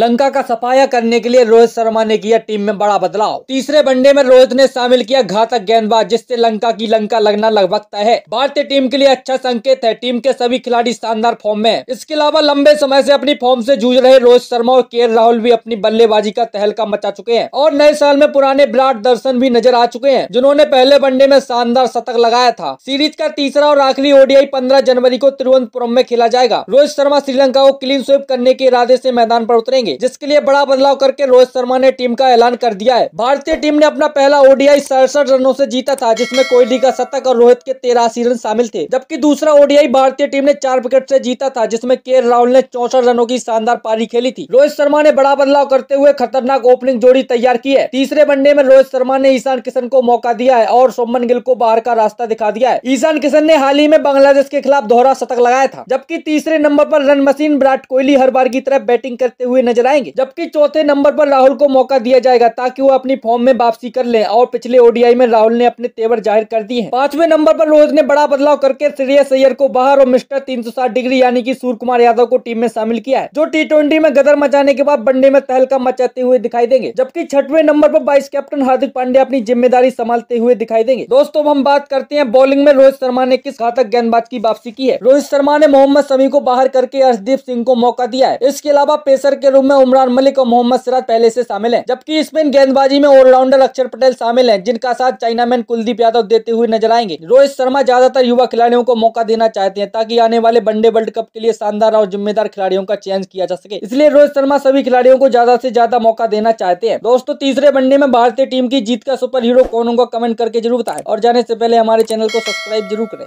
लंका का सफाया करने के लिए रोहित शर्मा ने किया टीम में बड़ा बदलाव तीसरे वनडे में रोहित ने शामिल किया घातक गेंदबाज जिससे लंका की लंका लगना लगभग तय है भारतीय टीम के लिए अच्छा संकेत है टीम के सभी खिलाड़ी शानदार फॉर्म में इसके अलावा लंबे समय से अपनी फॉर्म से जूझ रहे रोहित शर्मा और के राहुल भी अपनी बल्लेबाजी का तहलका मचा चुके हैं और नए साल में पुराने विराट दर्शन भी नजर आ चुके हैं जिन्होंने पहले वनडे में शानदार शतक लगाया था सीरीज का तीसरा और आखिरी ओडीआई पंद्रह जनवरी को तिरुवनंतपुरम में खेला जाएगा रोहित शर्मा श्रीलंका को क्लीन स्वीप करने के इरादे ऐसी मैदान आरोप उतरेंगे करेंगे जिसके लिए बड़ा बदलाव करके रोहित शर्मा ने टीम का ऐलान कर दिया है भारतीय टीम ने अपना पहला ओडीआई सड़सठ रनों से जीता था जिसमें कोहली का शतक और रोहित के तेरासी रन शामिल थे जबकि दूसरा ओडीआई भारतीय टीम ने चार विकेट से जीता था जिसमें के राहुल ने चौसठ रनों की शानदार पारी खेली थी रोहित शर्मा ने बड़ा बदलाव करते हुए खतरनाक ओपनिंग जोड़ी तैयार की है तीसरे वनडे में रोहित शर्मा ने ईशान किशन को मौका दिया है और सोमन गिल को बाहर का रास्ता दिखा दिया है ईशान किशन ने हाल ही में बांग्लादेश के खिलाफ दोहरा शतक लगाया था जबकि तीसरे नंबर पर रन मशीन विराट कोहली हर बार की तरह बैटिंग करते हुए नजर आएंगे जबकि चौथे नंबर पर राहुल को मौका दिया जाएगा ताकि वो अपनी फॉर्म में वापसी कर ले और पिछले ओडीआई में राहुल ने अपने तेवर जाहिर कर दिए हैं पांचवें नंबर पर रोहित ने बड़ा बदलाव करके श्रेयस अय्यर को बाहर और मिस्टर तीन डिग्री यानी की सूर्य कुमार यादव को टीम में शामिल किया है जो टी में गदर मचाने के बाद वनडे में तहलका मचाते हुए दिखाई देंगे जबकि छठवें नंबर पर वाइस कैप्टन हार्दिक पांडे अपनी जिम्मेदारी संभालते हुए दिखाई देंगे दोस्तों हम बात करते हैं बॉलिंग में रोहित शर्मा ने किस घातक गेंदबाज की वापसी की है रोहित शर्मा ने मोहम्मद शमी को बाहर करके अर्षदीप सिंह को मौका दिया है इसके अलावा पेसर के रूम में उमरान मलिक और मोहम्मद सिराज पहले से शामिल है जबकि स्पिन गेंदबाजी में ऑलराउंडर अक्षर पटेल शामिल है जिनका साथ चाइनामैन कुलदीप यादव देते हुए नजर आएंगे रोहित शर्मा ज्यादातर युवा खिलाड़ियों को मौका देना चाहते हैं ताकि आने वाले वनडे वर्ल्ड कप के लिए शानदार और जिम्मेदार खिलाड़ियों का चयन किया जा सके इसलिए रोहित शर्मा सभी खिलाड़ियों को ज्यादा ऐसी ज्यादा मौका देना चाहते हैं दोस्तों तीसरे वनडे में भारतीय टीम की जीत का सुपर हीरो कौन होगा कमेंट करके जरूर बताए और जाने से पहले हमारे चैनल को सब्सक्राइब जरूर करें